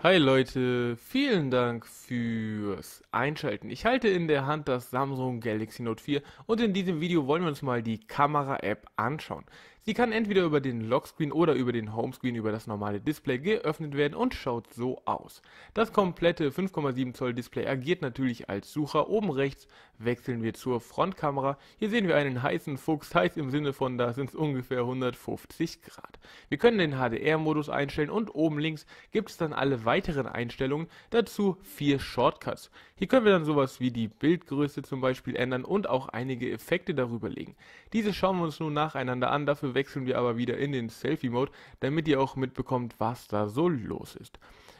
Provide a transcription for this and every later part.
Hi Leute, vielen Dank fürs Einschalten. Ich halte in der Hand das Samsung Galaxy Note 4 und in diesem Video wollen wir uns mal die Kamera-App anschauen. Die kann entweder über den Lockscreen oder über den Homescreen über das normale Display geöffnet werden und schaut so aus. Das komplette 5,7 Zoll Display agiert natürlich als Sucher. Oben rechts wechseln wir zur Frontkamera. Hier sehen wir einen heißen Fuchs, heiß im Sinne von da sind es ungefähr 150 Grad. Wir können den HDR-Modus einstellen und oben links gibt es dann alle weiteren Einstellungen, dazu vier Shortcuts. Hier können wir dann sowas wie die Bildgröße zum Beispiel ändern und auch einige Effekte darüber legen. Diese schauen wir uns nun nacheinander an, dafür wechseln wir aber wieder in den Selfie-Mode, damit ihr auch mitbekommt, was da so los ist.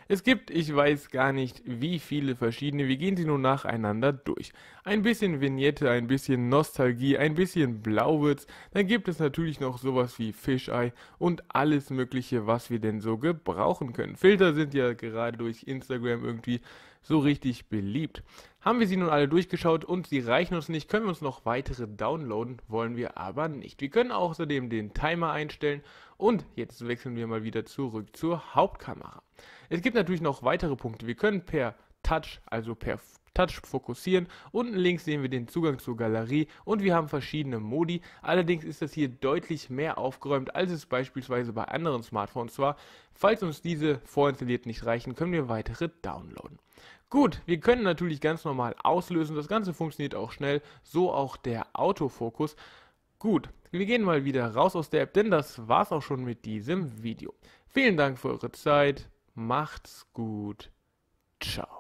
Es gibt, ich weiß gar nicht, wie viele verschiedene, wir gehen sie nun nacheinander durch. Ein bisschen Vignette, ein bisschen Nostalgie, ein bisschen Blauwitz, dann gibt es natürlich noch sowas wie Fisheye und alles mögliche, was wir denn so gebrauchen können. Filter sind ja gerade durch Instagram irgendwie so richtig beliebt. Haben wir sie nun alle durchgeschaut und sie reichen uns nicht, können wir uns noch weitere downloaden, wollen wir aber nicht. Wir können außerdem den Timer einstellen und jetzt wechseln wir mal wieder zurück zur Hauptkamera. Es gibt natürlich noch weitere Punkte. Wir können per Touch, also per Touch fokussieren. Unten links sehen wir den Zugang zur Galerie und wir haben verschiedene Modi. Allerdings ist das hier deutlich mehr aufgeräumt, als es beispielsweise bei anderen Smartphones war. Falls uns diese vorinstalliert nicht reichen, können wir weitere downloaden. Gut, wir können natürlich ganz normal auslösen. Das Ganze funktioniert auch schnell, so auch der Autofokus. Gut, wir gehen mal wieder raus aus der App, denn das war's auch schon mit diesem Video. Vielen Dank für eure Zeit. Macht's gut. Ciao.